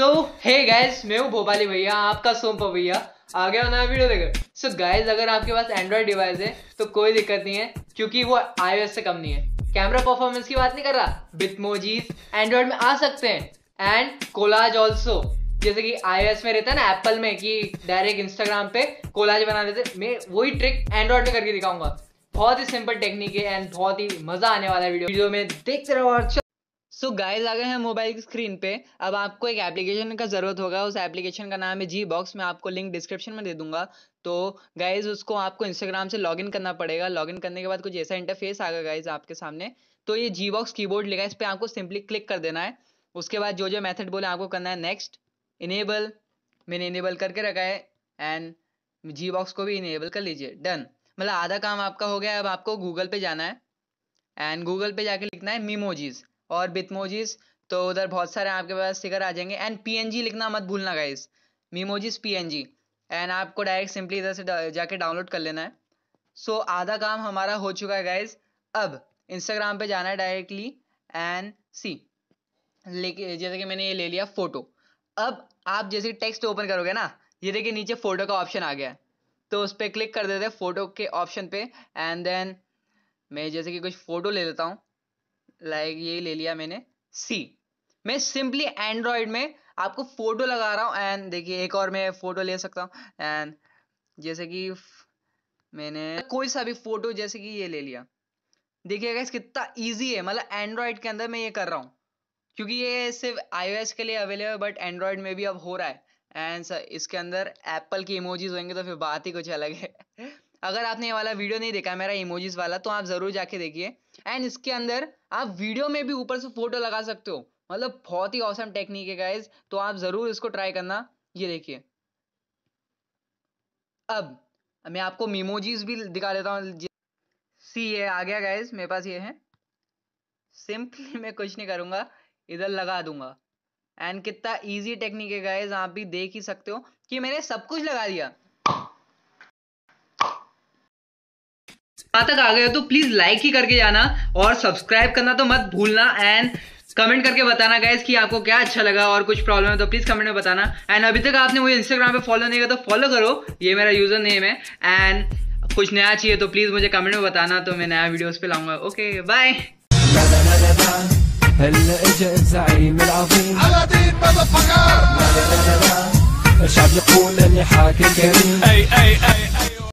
तो hey guys मैं हूँ भोपाली भैया आपका सोमप भैया आ गया नया वीडियो देखकर सो गाइज अगर आपके पास एंड्रॉयड डिवाइस है तो कोई दिक्कत नहीं है क्योंकि वो आई से कम नहीं है कैमरा परफॉर्मेंस की बात नहीं कर रहा बिथमोजीज एंड्रॉयड में आ सकते हैं एंड कोलाज ऑल्सो जैसे कि आई में रहता है ना एप्पल में कि डायरेक्ट इंस्टाग्राम पे कोलाज बना देते मैं वही ट्रिक एंड्रॉयड में करके दिखाऊंगा बहुत ही सिंपल टेक्निक है एंड बहुत ही मजा आने वाला है वीडियो वीडियो में देखते रहो और सो गाइज आ गए हैं मोबाइल की स्क्रीन पे अब आपको एक एप्लीकेशन का ज़रूरत होगा उस एप्लीकेशन का नाम है जी बॉक्स मैं आपको लिंक डिस्क्रिप्शन में दे दूंगा तो गाइज उसको आपको इंस्टाग्राम से लॉगिन करना पड़ेगा लॉगिन करने के बाद कुछ ऐसा इंटरफेस आएगा गाइज आपके सामने तो ये जी बॉक्स की लिखा है इस पर आपको सिंपली क्लिक कर देना है उसके बाद जो जो मैथड बोले आपको करना है नेक्स्ट इनेबल मैंने इनेबल करके रखा है एंड जी बॉक्स को भी इनेबल कर लीजिए डन मतलब आधा काम आपका हो गया अब आपको गूगल पे जाना है एंड गूगल पे जाके लिखना है मीमोजीज़ और बिथमोजिस तो उधर बहुत सारे आपके पास स्टिकर आ जाएंगे एंड पी लिखना मत भूलना गाइस मीमोजीज पीएनजी एंड आपको डायरेक्ट सिंपली इधर से जाके डाउनलोड कर लेना है सो so, आधा काम हमारा हो चुका है गाइज अब इंस्टाग्राम पे जाना है डायरेक्टली एंड सी लेके जैसे कि मैंने ये ले लिया फोटो अब आप जैसे टेक्स्ट ओपन करोगे ना ये देखिए नीचे फोटो का ऑप्शन आ गया है तो उस पर क्लिक कर देते हैं फोटो के ऑप्शन पे एंड देन मैं जैसे कि कुछ फ़ोटो ले लेता हूँ लाइक ये ले लिया मैंने सी मैं सिंपली एंड्रॉयड में आपको फोटो लगा रहा हूँ एंड देखिए एक और मैं फोटो ले सकता हूँ एंड जैसे कि मैंने कोई सा भी फोटो जैसे कि ये ले लिया देखिएगा इस कितना ईजी है मतलब एंड्रॉयड के अंदर मैं ये कर रहा हूँ क्योंकि ये सिर्फ आईओएस के लिए अवेलेबल बट एंड्रॉयड में भी अब हो रहा है एंड इसके अंदर एप्पल की इमोजीज होंगे तो फिर बात ही कुछ अलग है अगर आपने ये वाला वीडियो नहीं देखा मेरा इमोजीज वाला तो आप ज़रूर जाके देखिए एंड इसके अंदर आप वीडियो में भी ऊपर से फोटो लगा सकते हो मतलब बहुत ही औसम टेक्निक है गाइज तो आप ज़रूर इसको ट्राई करना ये देखिए अब मैं आपको मीमोजीज भी दिखा देता हूँ सी ये आ गया गाइज मेरे पास ये है सिंपली मैं कुछ नहीं करूंगा इधर लगा दूंगा एंड कितना इजी टेक्निक है गाइज आप भी देख ही सकते हो कि मैंने सब कुछ लगा दिया यहाँ तक आ गए हो तो प्लीज लाइक ही करके जाना और सब्सक्राइब करना तो मत भूलना एंड कमेंट करके बताना गाइज कि आपको क्या अच्छा लगा और कुछ प्रॉब्लम है तो प्लीज कमेंट में बताना एंड अभी तक आपने मुझे इंस्टाग्राम पे फॉलो नहीं किया तो फॉलो करो ये मेरा यूजर नेम है एंड कुछ नया चाहिए तो प्लीज मुझे कमेंट में बताना तो मैं नया वीडियोस पे लाऊंगा ओके बाय